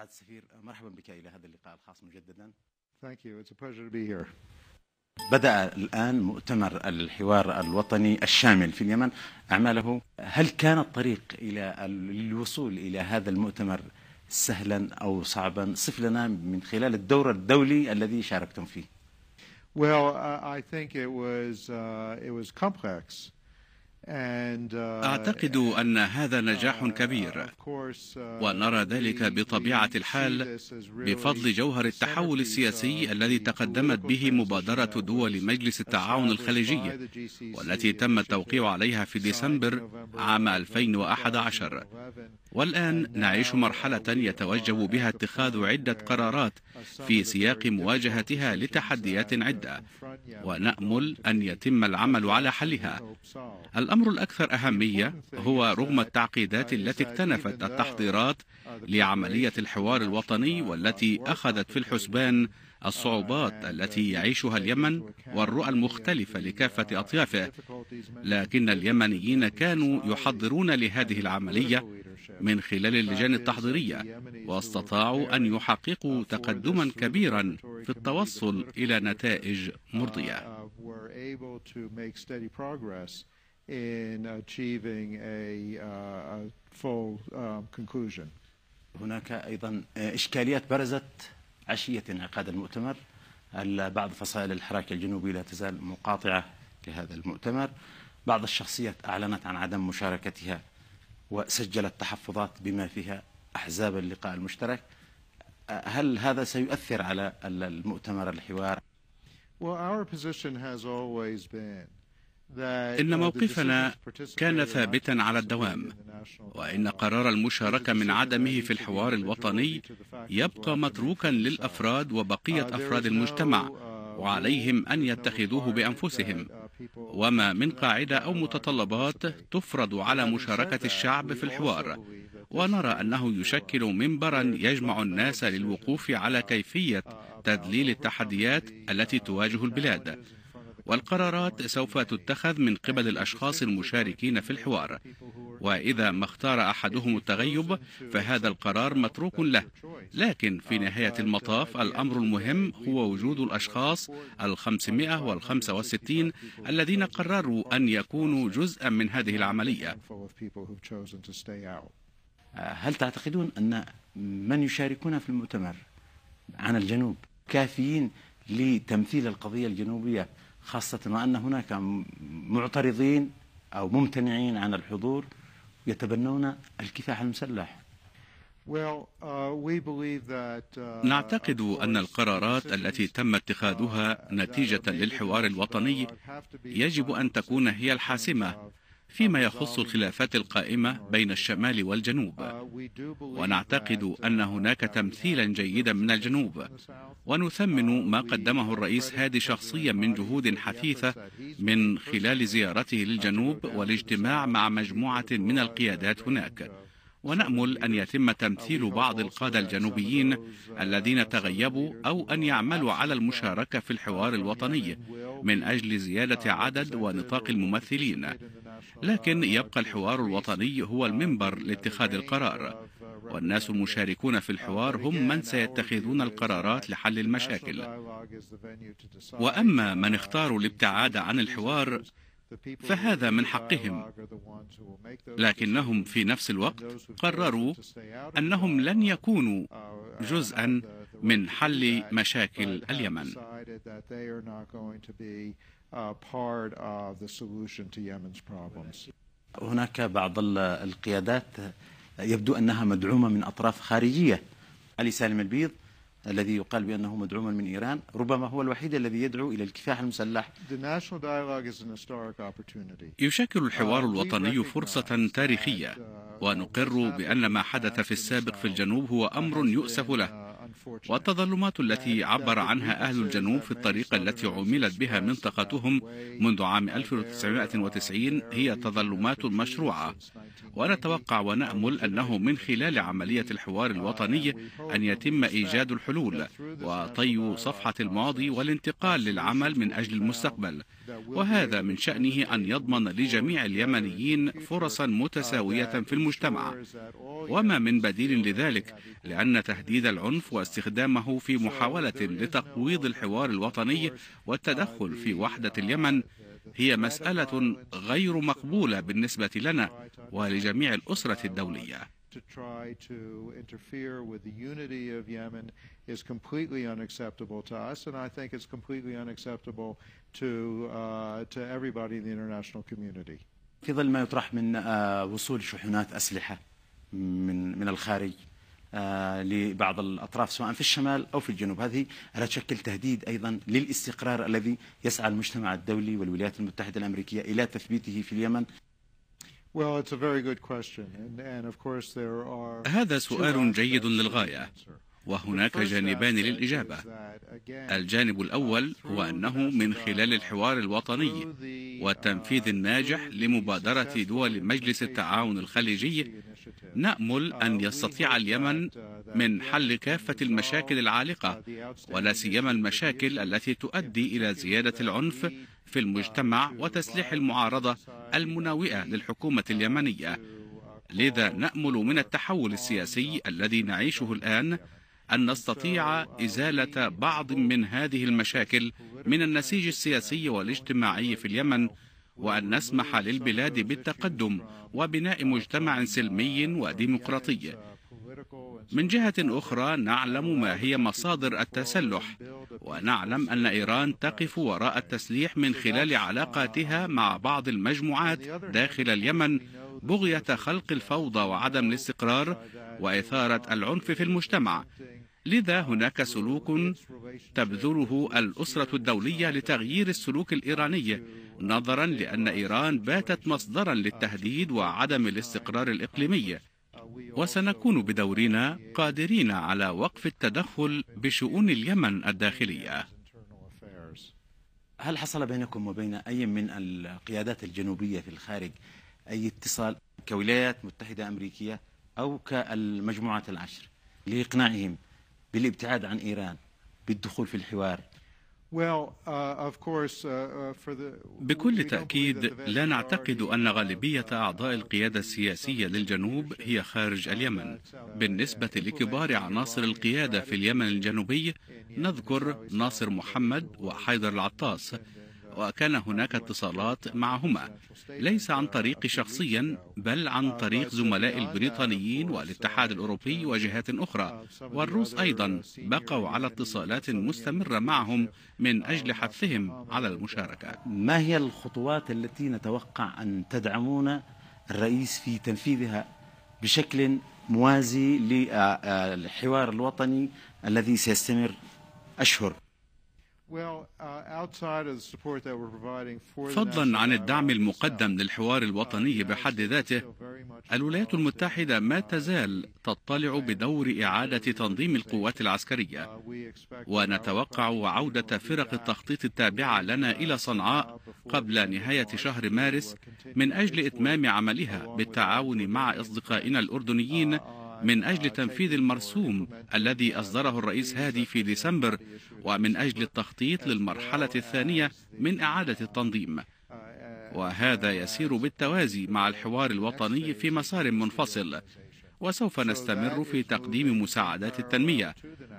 سعادة السفير مرحبا بك إلى هذا اللقاء الخاص مجددا Thank you. It's a pleasure to be here. بدأ الآن مؤتمر الحوار الوطني الشامل في اليمن أعماله هل كان الطريق إلى الوصول إلى هذا المؤتمر سهلا أو صعبا صف لنا من خلال الدور الدولي الذي شاركتم فيه Well, uh, I think it was, uh, it was complex. Uh, أعتقد أن هذا نجاح uh, كبير uh, ونرى ذلك بطبيعة الحال بفضل جوهر التحول السياسي الذي تقدمت به مبادرة دول مجلس التعاون الخليجي والتي تم التوقيع عليها في ديسمبر عام 2011 والآن نعيش مرحلة يتوجب بها اتخاذ عدة قرارات في سياق مواجهتها لتحديات عدة ونأمل أن يتم العمل على حلها الأمر الأمر الأكثر أهمية هو رغم التعقيدات التي اكتنفت التحضيرات لعملية الحوار الوطني والتي أخذت في الحسبان الصعوبات التي يعيشها اليمن والرؤى المختلفة لكافة أطيافه لكن اليمنيين كانوا يحضرون لهذه العملية من خلال اللجان التحضيرية واستطاعوا أن يحققوا تقدما كبيرا في التوصل إلى نتائج مرضية. in achieving a, uh, a full um, conclusion. هناك أيضا آه، إشكاليات برزت عشية انعقاد المؤتمر بعض فصائل الحراك الجنوبي لا تزال مقاطعة لهذا المؤتمر بعض الشخصيات أعلنت عن عدم مشاركتها وسجلت تحفظات بما فيها أحزاب اللقاء المشترك آه، هل هذا سيؤثر على المؤتمر الحوار؟ Well, our position has always been إن uh, موقفنا كان ثابتا على الدوام وإن قرار المشاركة من عدمه في الحوار الوطني يبقى متروكا للأفراد وبقية uh, أفراد المجتمع uh, وعليهم أن يتخذوه بأنفسهم وما من قاعدة أو متطلبات تفرض على مشاركة الشعب في الحوار ونرى أنه يشكل منبرا يجمع الناس للوقوف على كيفية تذليل التحديات التي تواجه البلاد والقرارات سوف تتخذ من قبل الأشخاص المشاركين في الحوار وإذا ما اختار أحدهم التغيب فهذا القرار متروك له لكن في نهاية المطاف الأمر المهم هو وجود الأشخاص الخمسمائة والخمسة والستين الذين قرروا أن يكونوا جزءا من هذه العملية هل تعتقدون أن من يشاركون في المؤتمر عن الجنوب كافيين لتمثيل القضية الجنوبية خاصة وأن هناك معترضين أو ممتنعين عن الحضور يتبنون الكفاح المسلح uh, uh, نعتقد أن القرارات التي تم uh, اتخاذها نتيجة للحوار الوطني يجب أن تكون هي الحاسمة فيما يخص الخلافات القائمة بين الشمال والجنوب ونعتقد أن هناك تمثيلا جيدا من الجنوب ونثمن ما قدمه الرئيس هادي شخصيا من جهود حثيثة من خلال زيارته للجنوب والاجتماع مع مجموعة من القيادات هناك ونأمل أن يتم تمثيل بعض القادة الجنوبيين الذين تغيبوا أو أن يعملوا على المشاركة في الحوار الوطني من أجل زيادة عدد ونطاق الممثلين لكن يبقى الحوار الوطني هو المنبر لاتخاذ القرار والناس المشاركون في الحوار هم من سيتخذون القرارات لحل المشاكل وأما من اختاروا الابتعاد عن الحوار فهذا من حقهم لكنهم في نفس الوقت قرروا أنهم لن يكونوا جزءا من حل مشاكل اليمن Uh, part of the solution to Yemen's problems. هناك بعض القيادات يبدو أنها مدعومة من أطراف خارجية علي سالم البيض الذي يقال بأنه مدعوم من إيران ربما هو الوحيد الذي يدعو إلى الكفاح المسلح يشكل الحوار uh, الوطني فرصة uh, تاريخية ونقر بأن ما حدث في السابق في الجنوب هو أمر يؤسف له والتظلمات التي عبر عنها أهل الجنوب في الطريقة التي عملت بها منطقتهم منذ عام 1990 هي تظلمات مشروعة ونتوقع ونأمل أنه من خلال عملية الحوار الوطني أن يتم إيجاد الحلول وطي صفحة الماضي والانتقال للعمل من أجل المستقبل وهذا من شأنه أن يضمن لجميع اليمنيين فرصا متساوية في المجتمع وما من بديل لذلك لأن تهديد العنف واستخدامه في محاولة لتقويض الحوار الوطني والتدخل في وحدة اليمن هي مسألة غير مقبولة بالنسبة لنا ولجميع الأسرة الدولية to try to interfere with the unity of Yemen is completely unacceptable to us, and I think it's completely unacceptable to, uh, to everybody in the international community. في ظل ما يطرح من آه، وصول شحنات أسلحة من من الخارج آه، لبعض الأطراف سواء في الشمال أو في الجنوب هذه لا تشكل تهديد أيضا للاستقرار الذي يسعى المجتمع الدولي والولايات المتحدة الأمريكية إلى تثبيته في اليمن Well, it's a very good question. And, of course there are... هذا سؤال جيد للغاية وهناك جانبان للإجابة الجانب الأول هو أنه من خلال الحوار الوطني والتنفيذ الناجح لمبادرة دول مجلس التعاون الخليجي نأمل أن يستطيع اليمن من حل كافة المشاكل العالقة ولا سيما المشاكل التي تؤدي إلى زيادة العنف في المجتمع وتسليح المعارضة المناوئة للحكومة اليمنية لذا نأمل من التحول السياسي الذي نعيشه الآن أن نستطيع إزالة بعض من هذه المشاكل من النسيج السياسي والاجتماعي في اليمن وأن نسمح للبلاد بالتقدم وبناء مجتمع سلمي وديمقراطي من جهة أخرى نعلم ما هي مصادر التسلح ونعلم أن إيران تقف وراء التسليح من خلال علاقاتها مع بعض المجموعات داخل اليمن بغية خلق الفوضى وعدم الاستقرار وإثارة العنف في المجتمع لذا هناك سلوك تبذله الأسرة الدولية لتغيير السلوك الإيراني نظرا لأن إيران باتت مصدرا للتهديد وعدم الاستقرار الإقليمي وسنكون بدورنا قادرين على وقف التدخل بشؤون اليمن الداخلية هل حصل بينكم وبين أي من القيادات الجنوبية في الخارج أي اتصال كولايات متحدة أمريكية أو كالمجموعات العشر لإقناعهم بالابتعاد عن إيران بالدخول في الحوار uh, uh, uh, بكل تأكيد لا نعتقد أن غالبية أعضاء القيادة السياسية للجنوب هي خارج اليمن بالنسبة لكبار عناصر القيادة في اليمن الجنوبي نذكر ناصر محمد وحيدر العطاس وكان هناك اتصالات معهما ليس عن طريقي شخصيا بل عن طريق زملاء البريطانيين والاتحاد الأوروبي وجهات أخرى والروس أيضا بقوا على اتصالات مستمرة معهم من أجل حثهم على المشاركة ما هي الخطوات التي نتوقع أن تدعمون الرئيس في تنفيذها بشكل موازي للحوار الوطني الذي سيستمر أشهر Uh, فضلا عن الدعم المقدم للحوار uh, الوطني بحد ذاته الولايات المتحدة ما uh, تزال تطلع بدور إعادة تنظيم القوات العسكرية ونتوقع عودة فرق التخطيط التابعة لنا إلى صنعاء قبل نهاية شهر مارس من أجل إتمام عملها بالتعاون مع أصدقائنا الأردنيين من أجل تنفيذ المرسوم الذي أصدره الرئيس هادي في ديسمبر ومن أجل التخطيط للمرحلة الثانية من إعادة التنظيم وهذا يسير بالتوازي مع الحوار الوطني في مسار منفصل وسوف نستمر في تقديم مساعدات التنمية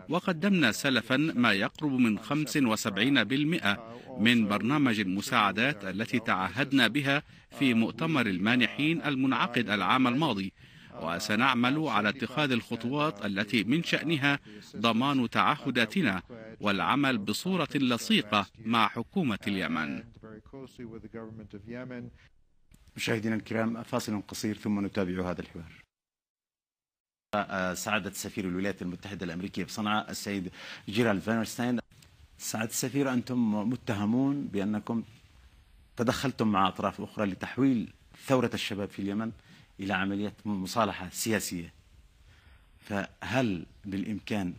وقدمنا سلفا ما يقرب من 75% من برنامج المساعدات التي تعهدنا بها في مؤتمر المانحين المنعقد العام الماضي وسنعمل على اتخاذ الخطوات التي من شأنها ضمان تعهداتنا والعمل بصورة لصيقة مع حكومة اليمن مشاهدينا الكرام فاصل قصير ثم نتابع هذا الحوار سعادة سفير الولايات المتحدة الأمريكية بصنعاء السيد جيرال فانرستاين سعادة السفير أنتم متهمون بأنكم تدخلتم مع أطراف أخرى لتحويل ثورة الشباب في اليمن إلى عملية مصالحة سياسية فهل بالإمكان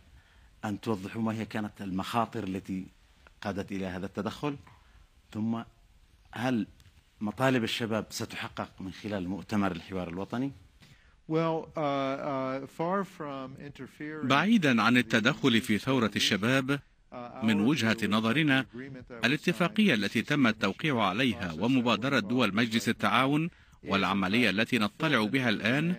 أن توضحوا ما هي كانت المخاطر التي قادت إلى هذا التدخل ثم هل مطالب الشباب ستحقق من خلال مؤتمر الحوار الوطني؟ uh, uh, بعيدا عن التدخل في ثورة الشباب uh, من وجهة نظرنا الاتفاقية التي تم التوقيع عليها ومبادرة دول مجلس التعاون والعملية التي نطلع بها الآن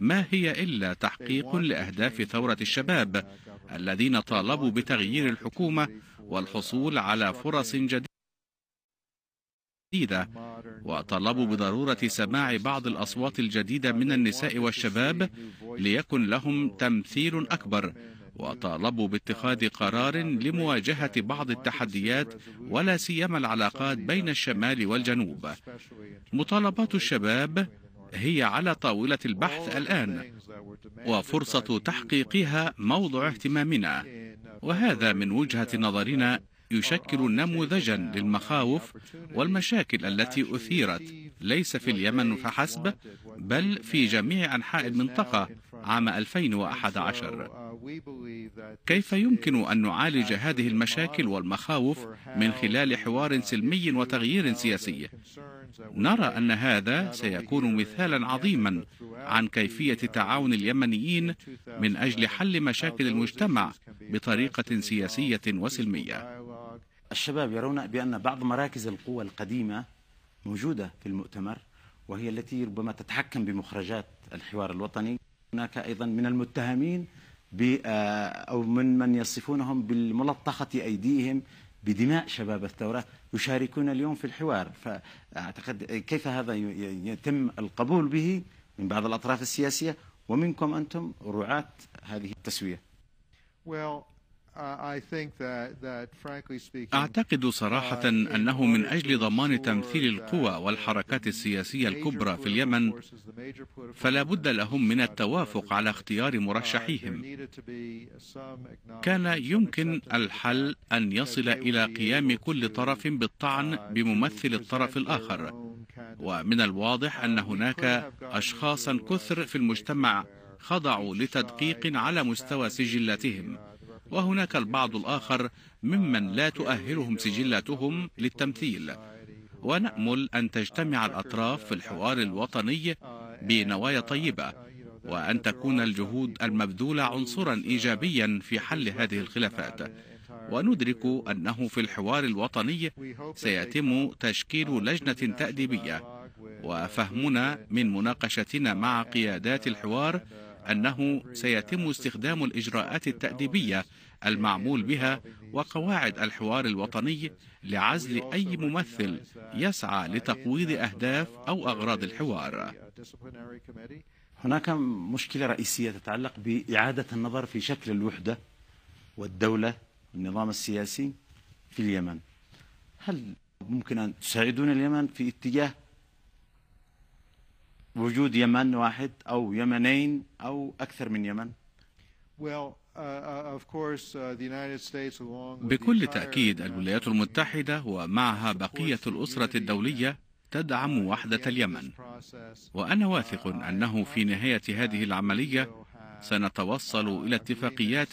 ما هي إلا تحقيق لأهداف ثورة الشباب الذين طالبوا بتغيير الحكومة والحصول على فرص جديدة وطلبوا بضرورة سماع بعض الأصوات الجديدة من النساء والشباب ليكن لهم تمثيل أكبر وطالبوا باتخاذ قرار لمواجهة بعض التحديات ولا سيما العلاقات بين الشمال والجنوب مطالبات الشباب هي على طاولة البحث الآن وفرصة تحقيقها موضع اهتمامنا وهذا من وجهة نظرنا يشكل نموذجا للمخاوف والمشاكل التي أثيرت ليس في اليمن فحسب بل في جميع أنحاء المنطقة عام 2011 uh, كيف يمكن أن نعالج هذه المشاكل والمخاوف من خلال حوار سلمي وتغيير سياسي نرى أن هذا سيكون مثالا عظيما عن كيفية تعاون اليمنيين من أجل حل مشاكل المجتمع بطريقة سياسية وسلمية الشباب يرون بأن بعض مراكز القوى القديمة موجودة في المؤتمر وهي التي ربما تتحكم بمخرجات الحوار الوطني هناك أيضا من المتهمين آه، أو من من يصفونهم بالملطخة أيديهم بدماء شباب الثورة يشاركون اليوم في الحوار فأعتقد كيف هذا يتم القبول به من بعض الأطراف السياسية ومنكم أنتم رعاة هذه التسوية Well, أعتقد uh, صراحة أنه من أجل ضمان تمثيل القوى والحركات السياسية الكبرى في اليمن فلا بد لهم من التوافق على اختيار uh, مرشحيهم كان يمكن الحل أن يصل إلى قيام كل طرف uh, بالطعن بممثل الطرف الآخر ومن الواضح أن هناك أشخاصا كثر في المجتمع خضعوا لتدقيق على مستوى سجلاتهم وهناك البعض الآخر ممن لا تؤهلهم سجلاتهم للتمثيل ونأمل أن تجتمع الأطراف في الحوار الوطني بنوايا طيبة وأن تكون الجهود المبذولة عنصرا إيجابيا في حل هذه الخلافات وندرك أنه في الحوار الوطني سيتم تشكيل لجنة تأديبية وفهمنا من مناقشتنا مع قيادات الحوار أنه سيتم استخدام الإجراءات التأديبية المعمول بها وقواعد الحوار الوطني لعزل أي ممثل يسعى لتقويض أهداف أو أغراض الحوار هناك مشكلة رئيسية تتعلق بإعادة النظر في شكل الوحدة والدولة والنظام السياسي في اليمن هل ممكن أن تساعدون اليمن في اتجاه وجود يمن واحد أو يمنين أو أكثر من يمن؟ uh, uh, uh, بكل تأكيد الولايات المتحدة ومعها بقية الأسرة الدولية تدعم وحدة اليمن وأنا واثق أنه في نهاية هذه العملية سنتوصل إلى اتفاقيات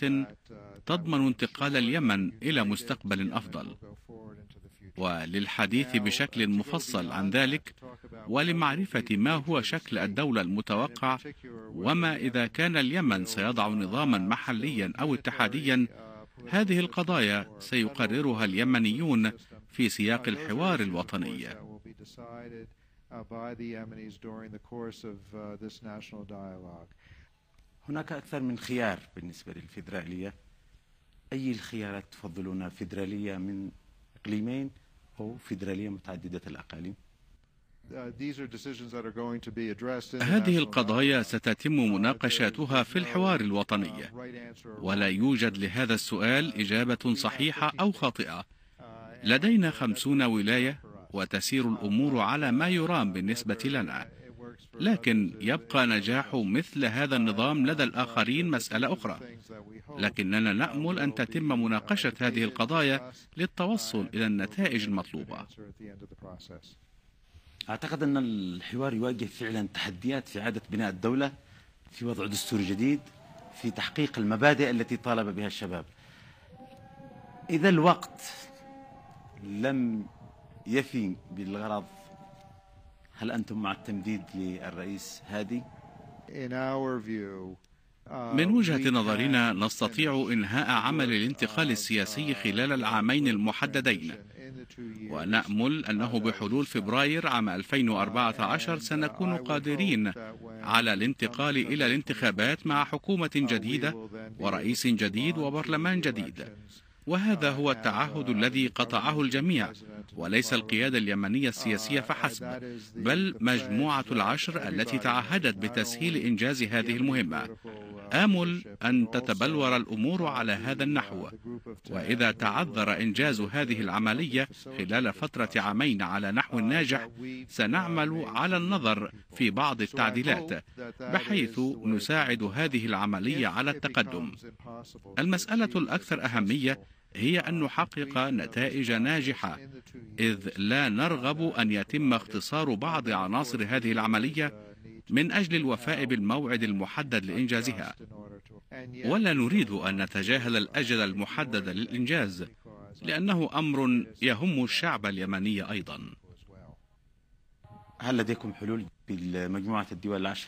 تضمن انتقال اليمن إلى مستقبل أفضل وللحديث بشكل مفصل عن ذلك ولمعرفة ما هو شكل الدولة المتوقع وما إذا كان اليمن سيضع نظاما محليا أو اتحاديا هذه القضايا سيقررها اليمنيون في سياق الحوار الوطني هناك أكثر من خيار بالنسبة للفيدرالية أي الخيارات تفضلون فيدرالية من إقليمين أو فيدرالية متعددة الأقاليم uh, هذه القضايا ستتم uh, مناقشاتها في الحوار uh, الوطني ولا يوجد لهذا السؤال إجابة صحيحة أو خاطئة لدينا خمسون ولاية وتسير الأمور على ما يرام بالنسبة لنا لكن يبقى نجاح مثل هذا النظام لدى الآخرين مسألة أخرى لكننا نأمل أن تتم مناقشة هذه القضايا للتوصل إلى النتائج المطلوبة أعتقد أن الحوار يواجه فعلا تحديات في إعادة بناء الدولة في وضع دستور جديد في تحقيق المبادئ التي طالب بها الشباب إذا الوقت لم يفي بالغرض هل أنتم مع التمديد للرئيس هادي؟ uh, من وجهة نظرنا نستطيع إنهاء عمل الانتقال uh, السياسي خلال العامين المحددين ونأمل أنه uh, بحلول فبراير عام 2014 سنكون قادرين على الانتقال إلى الانتخابات مع حكومة جديدة ورئيس جديد وبرلمان جديد وهذا هو التعهد الذي قطعه الجميع وليس القيادة اليمنية السياسية uh, فحسب بل مجموعة العشر التي تعهدت بتسهيل إنجاز هذه المهمة uh, آمل أن تتبلور الأمور على هذا النحو وإذا تعذر إنجاز هذه العملية خلال فترة عامين على نحو uh, ناجح سنعمل على النظر في بعض التعديلات بحيث نساعد هذه العملية على التقدم المسألة الأكثر أهمية هي أن نحقق نتائج ناجحة إذ لا نرغب أن يتم اختصار بعض عناصر هذه العملية من أجل الوفاء بالموعد المحدد لإنجازها ولا نريد أن نتجاهل الأجل المحدد للإنجاز لأنه أمر يهم الشعب اليمني أيضا هل لديكم حلول بالمجموعة الدول العشر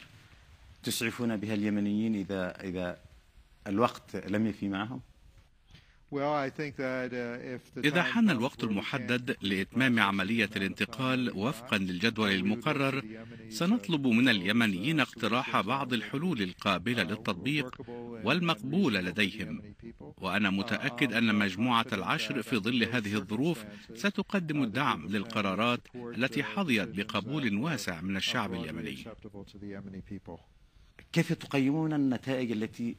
تسعفون بها اليمنيين إذا, إذا الوقت لم يفي معهم؟ Uh, إذا حان الوقت المحدد لإتمام عملية الانتقال uh, وفقا للجدول المقرر سنطلب من اليمنيين اقتراح بعض الحلول القابلة uh, للتطبيق والمقبولة لديهم وأنا متأكد أن مجموعة العشر في ظل هذه الظروف ستقدم الدعم للقرارات التي حظيت بقبول واسع من الشعب اليمني كيف تقيمون النتائج التي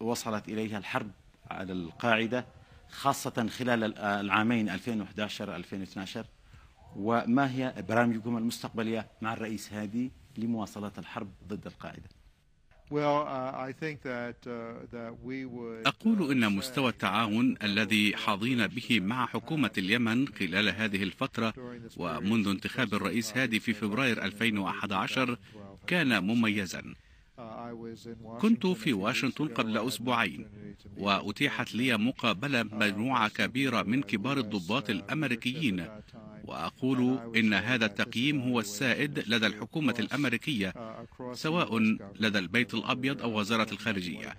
وصلت إليها الحرب على القاعدة خاصة خلال العامين 2011-2012 وما هي برامجكم المستقبلية مع الرئيس هادي لمواصلة الحرب ضد القاعدة uh, uh, أقول uh, إن مستوى التعاون الذي حظينا به مع حكومة اليمن خلال هذه الفترة ومنذ انتخاب الرئيس هادي في فبراير 2011 كان مميزاً Uh, كنت في واشنطن قبل أسبوعين وأتيحت لي مقابلة uh, مجموعة كبيرة من كبار الضباط الأمريكيين وأقول إن هذا التقييم هو السائد لدى الحكومة الأمريكية uh, سواء لدى البيت الأبيض أو وزارة الخارجية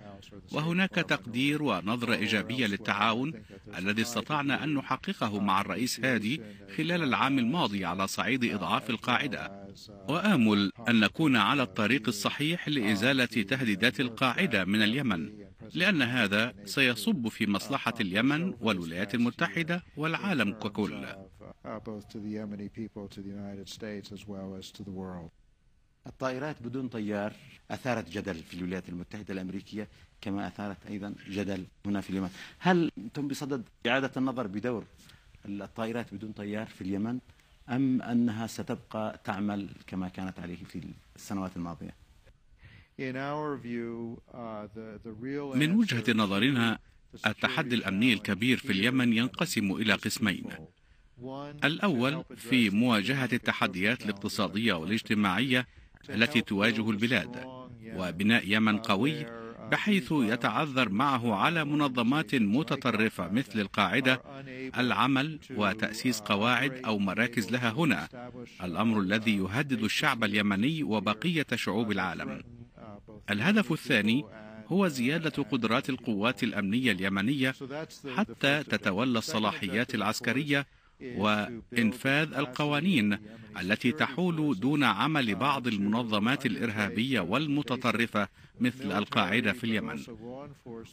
وهناك تقدير ونظرة إيجابية للتعاون الذي استطعنا أن نحققه مع الرئيس هادي خلال العام الماضي على صعيد إضعاف القاعدة وآمل أن نكون على الطريق الصحيح لإزالة تهديدات القاعدة من اليمن لأن هذا سيصب في مصلحة اليمن والولايات المتحدة والعالم ككل الطائرات بدون طيار أثارت جدل في الولايات المتحدة الأمريكية كما أثارت أيضا جدل هنا في اليمن هل أنتم بصدد إعادة النظر بدور الطائرات بدون طيار في اليمن أم أنها ستبقى تعمل كما كانت عليه في السنوات الماضية uh, من وجهة نظرنا التحدي الأمني الكبير في اليمن ينقسم إلى قسمين الأول في مواجهة التحديات الاقتصادية والاجتماعية التي تواجه البلاد وبناء يمن uh, قوي بحيث يتعذر معه على منظمات متطرفة مثل القاعدة العمل وتأسيس قواعد أو مراكز لها هنا الأمر الذي يهدد الشعب اليمني وبقية شعوب العالم الهدف الثاني هو زيادة قدرات القوات الأمنية اليمنية حتى تتولى الصلاحيات العسكرية وإنفاذ القوانين التي تحول دون عمل بعض المنظمات الإرهابية والمتطرفة مثل القاعدة في اليمن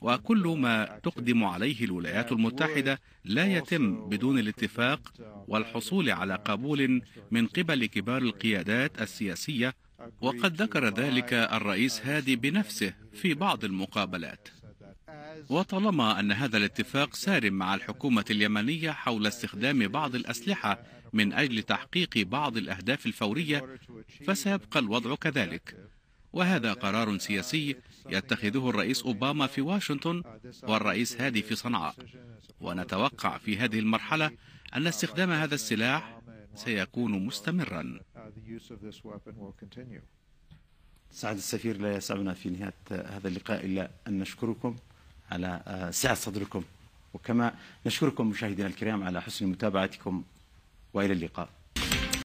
وكل ما تقدم عليه الولايات المتحدة لا يتم بدون الاتفاق والحصول على قبول من قبل كبار القيادات السياسية وقد ذكر ذلك الرئيس هادي بنفسه في بعض المقابلات وطالما أن هذا الاتفاق سار مع الحكومة اليمنية حول استخدام بعض الأسلحة من أجل تحقيق بعض الأهداف الفورية فسيبقى الوضع كذلك وهذا قرار سياسي يتخذه الرئيس أوباما في واشنطن والرئيس هادي في صنعاء ونتوقع في هذه المرحلة أن استخدام هذا السلاح سيكون مستمرا سعد السفير لا يسعنا في نهاية هذا اللقاء إلا أن نشكركم على آه، سعة صدركم وكما نشكركم مشاهدينا الكرام على حسن متابعتكم والى اللقاء